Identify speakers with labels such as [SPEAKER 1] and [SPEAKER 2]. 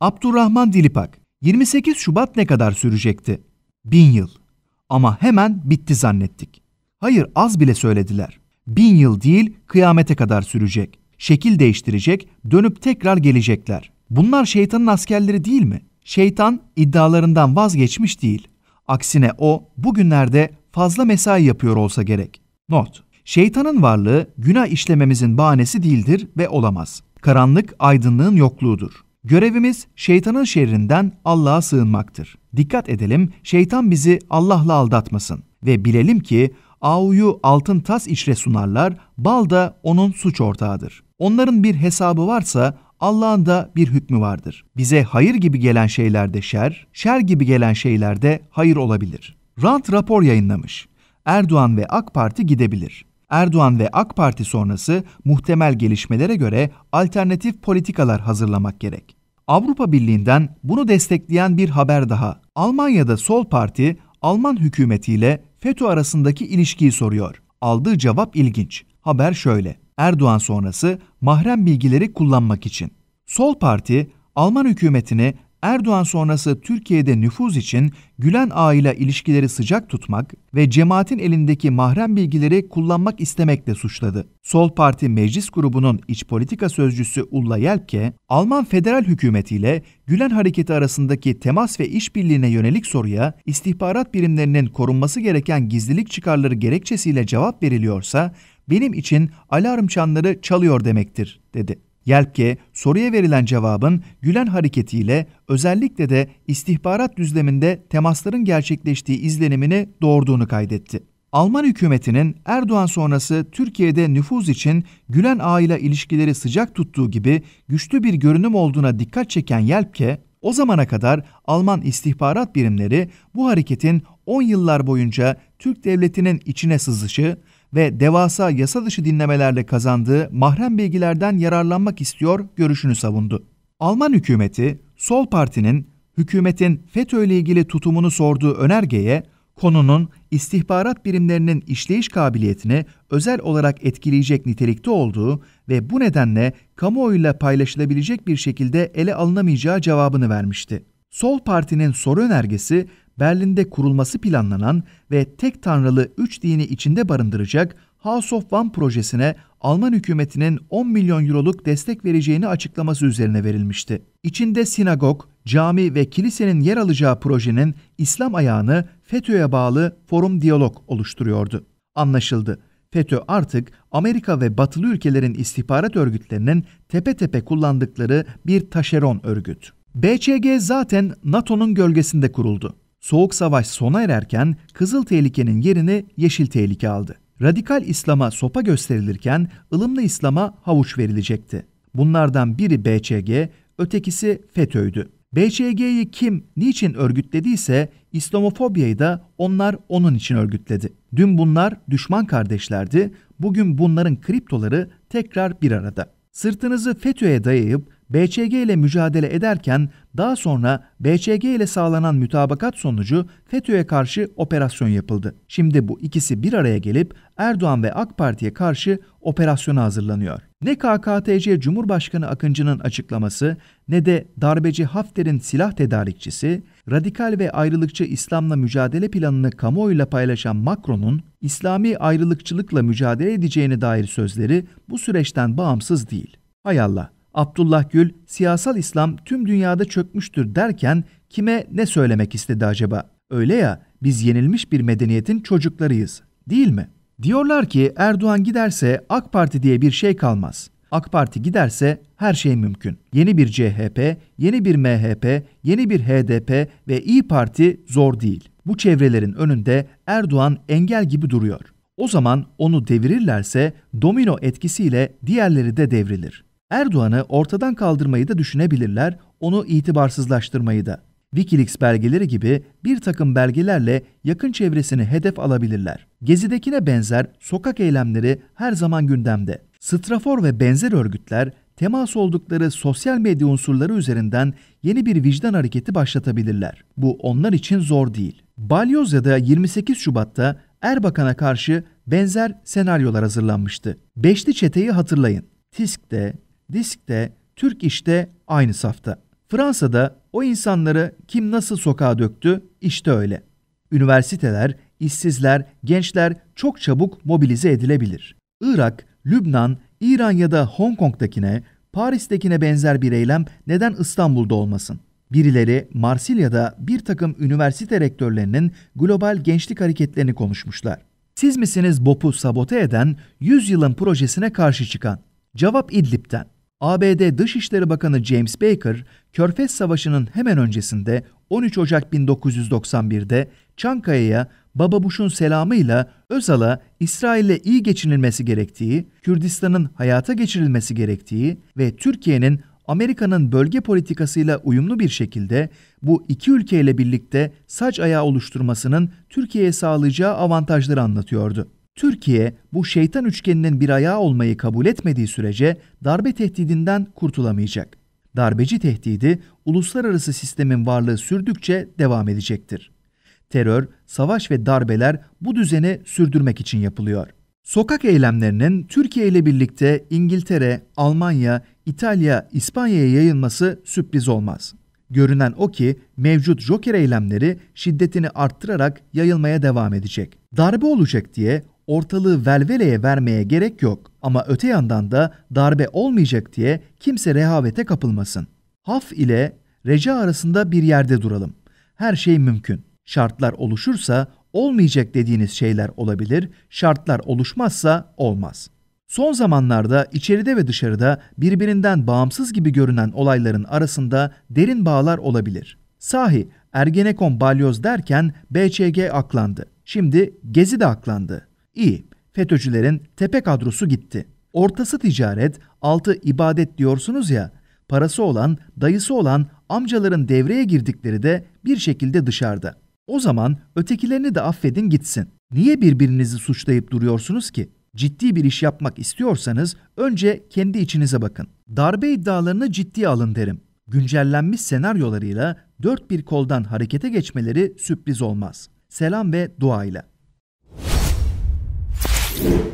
[SPEAKER 1] Abdurrahman Dilipak 28 Şubat ne kadar sürecekti? Bin yıl. Ama hemen bitti zannettik. Hayır az bile söylediler. Bin yıl değil kıyamete kadar sürecek. Şekil değiştirecek, dönüp tekrar gelecekler. Bunlar şeytanın askerleri değil mi? Şeytan iddialarından vazgeçmiş değil. Aksine o bugünlerde fazla mesai yapıyor olsa gerek. Not. Şeytanın varlığı günah işlememizin bahanesi değildir ve olamaz. Karanlık aydınlığın yokluğudur. Görevimiz şeytanın şerrinden Allah'a sığınmaktır. Dikkat edelim, şeytan bizi Allah'la aldatmasın ve bilelim ki auyu altın tas içre sunarlar, bal da onun suç ortağıdır. Onların bir hesabı varsa Allah'ın da bir hükmü vardır. Bize hayır gibi gelen şeylerde şer, şer gibi gelen şeylerde hayır olabilir. Rant rapor yayınlamış. Erdoğan ve AK Parti gidebilir. Erdoğan ve AK Parti sonrası muhtemel gelişmelere göre alternatif politikalar hazırlamak gerek. Avrupa Birliği'nden bunu destekleyen bir haber daha. Almanya'da Sol Parti Alman hükümetiyle FETÖ arasındaki ilişkiyi soruyor. Aldığı cevap ilginç. Haber şöyle. Erdoğan sonrası mahrem bilgileri kullanmak için. Sol Parti Alman hükümetini Erdoğan sonrası Türkiye'de nüfuz için Gülen ağıyla ilişkileri sıcak tutmak ve cemaatin elindeki mahrem bilgileri kullanmak istemekle suçladı. Sol Parti Meclis Grubu'nun iç politika sözcüsü Ulla Yelke, Alman federal hükümetiyle Gülen hareketi arasındaki temas ve işbirliğine yönelik soruya istihbarat birimlerinin korunması gereken gizlilik çıkarları gerekçesiyle cevap veriliyorsa benim için alarm çanları çalıyor demektir, dedi. Yelpke soruya verilen cevabın gülen hareketiyle özellikle de istihbarat düzleminde temasların gerçekleştiği izlenimini doğurduğunu kaydetti. Alman hükümetinin Erdoğan sonrası Türkiye'de nüfuz için Gülen Ağa ilişkileri sıcak tuttuğu gibi güçlü bir görünüm olduğuna dikkat çeken Yelpke, o zamana kadar Alman istihbarat birimleri bu hareketin 10 yıllar boyunca Türk devletinin içine sızışı, ve devasa yasa dışı dinlemelerle kazandığı mahrem bilgilerden yararlanmak istiyor görüşünü savundu. Alman hükümeti Sol Parti'nin hükümetin FETÖ ile ilgili tutumunu sorduğu önergeye konunun istihbarat birimlerinin işleyiş kabiliyetini özel olarak etkileyecek nitelikte olduğu ve bu nedenle kamuoyuyla paylaşılabilecek bir şekilde ele alınamayacağı cevabını vermişti. Sol Parti'nin soru önergesi Berlin'de kurulması planlanan ve tek tanrılı üç dini içinde barındıracak House of One projesine Alman hükümetinin 10 milyon euroluk destek vereceğini açıklaması üzerine verilmişti. İçinde sinagog, cami ve kilisenin yer alacağı projenin İslam ayağını FETÖ'ye bağlı Forum Diyalog oluşturuyordu. Anlaşıldı. FETÖ artık Amerika ve batılı ülkelerin istihbarat örgütlerinin tepe tepe kullandıkları bir taşeron örgüt. BCG zaten NATO'nun gölgesinde kuruldu. Soğuk savaş sona ererken kızıl tehlikenin yerini yeşil tehlike aldı. Radikal İslam'a sopa gösterilirken ılımlı İslam'a havuç verilecekti. Bunlardan biri BÇG, ötekisi FETÖ'ydü. BCG'yi kim, niçin örgütlediyse İslamofobyayı da onlar onun için örgütledi. Dün bunlar düşman kardeşlerdi, bugün bunların kriptoları tekrar bir arada. Sırtınızı FETÖ'ye dayayıp BCG ile mücadele ederken daha sonra BCG ile sağlanan mütabakat sonucu FETÖ'ye karşı operasyon yapıldı. Şimdi bu ikisi bir araya gelip Erdoğan ve AK Parti'ye karşı operasyona hazırlanıyor. Ne KKTC Cumhurbaşkanı Akıncı'nın açıklaması ne de darbeci Hafter'in silah tedarikçisi, radikal ve ayrılıkçı İslam'la mücadele planını kamuoyuyla paylaşan Macron'un İslami ayrılıkçılıkla mücadele edeceğine dair sözleri bu süreçten bağımsız değil. Hay Allah! Abdullah Gül siyasal İslam tüm dünyada çökmüştür derken kime ne söylemek istedi acaba? Öyle ya biz yenilmiş bir medeniyetin çocuklarıyız değil mi? Diyorlar ki Erdoğan giderse AK Parti diye bir şey kalmaz. AK Parti giderse her şey mümkün. Yeni bir CHP, yeni bir MHP, yeni bir HDP ve İyi Parti zor değil. Bu çevrelerin önünde Erdoğan engel gibi duruyor. O zaman onu devirirlerse domino etkisiyle diğerleri de devrilir. Erdoğan'ı ortadan kaldırmayı da düşünebilirler, onu itibarsızlaştırmayı da. Wikileaks belgeleri gibi bir takım belgelerle yakın çevresini hedef alabilirler. Gezidekine benzer sokak eylemleri her zaman gündemde. Strafor ve benzer örgütler temas oldukları sosyal medya unsurları üzerinden yeni bir vicdan hareketi başlatabilirler. Bu onlar için zor değil. Balyoz ya da 28 Şubat'ta Erbakan'a karşı benzer senaryolar hazırlanmıştı. Beşli çeteyi hatırlayın. TİSK'te, Disk'te, Türk işte aynı safta. Fransa'da o insanları kim nasıl sokağa döktü işte öyle. Üniversiteler, işsizler, gençler çok çabuk mobilize edilebilir. Irak, Lübnan, İran ya da Hong Kong'dakine, Paris'tekine benzer bir eylem neden İstanbul'da olmasın? Birileri Marsilya'da bir takım üniversite rektörlerinin global gençlik hareketlerini konuşmuşlar. Siz misiniz BOP'u sabote eden, 100 yılın projesine karşı çıkan? Cevap İdlib'den. ABD Dışişleri Bakanı James Baker, Körfez Savaşı'nın hemen öncesinde 13 Ocak 1991'de Çankaya'ya Baba Bush'un selamıyla Özal'a İsrail'le iyi geçinilmesi gerektiği, Kürdistan'ın hayata geçirilmesi gerektiği ve Türkiye'nin Amerika'nın bölge politikasıyla uyumlu bir şekilde bu iki ülkeyle birlikte saç ayağı oluşturmasının Türkiye'ye sağlayacağı avantajları anlatıyordu. Türkiye bu şeytan üçgeninin bir ayağı olmayı kabul etmediği sürece darbe tehdidinden kurtulamayacak. Darbeci tehdidi uluslararası sistemin varlığı sürdükçe devam edecektir. Terör, savaş ve darbeler bu düzeni sürdürmek için yapılıyor. Sokak eylemlerinin Türkiye ile birlikte İngiltere, Almanya, İtalya, İspanya'ya yayılması sürpriz olmaz. Görünen o ki mevcut Joker eylemleri şiddetini arttırarak yayılmaya devam edecek. Darbe olacak diye ortalığı velveleye vermeye gerek yok ama öte yandan da darbe olmayacak diye kimse rehavete kapılmasın. Haf ile reca arasında bir yerde duralım. Her şey mümkün. Şartlar oluşursa olmayacak dediğiniz şeyler olabilir, şartlar oluşmazsa olmaz. Son zamanlarda içeride ve dışarıda birbirinden bağımsız gibi görünen olayların arasında derin bağlar olabilir. Sahi Ergenekon balyoz derken BCG aklandı. Şimdi Gezi de aklandı. İyi, FETÖ'cülerin tepe kadrosu gitti. Ortası ticaret, altı ibadet diyorsunuz ya, parası olan, dayısı olan amcaların devreye girdikleri de bir şekilde dışarıda. O zaman ötekilerini de affedin gitsin. Niye birbirinizi suçlayıp duruyorsunuz ki? Ciddi bir iş yapmak istiyorsanız önce kendi içinize bakın. Darbe iddialarını ciddiye alın derim. Güncellenmiş senaryolarıyla dört bir koldan harekete geçmeleri sürpriz olmaz. Selam ve duayla. you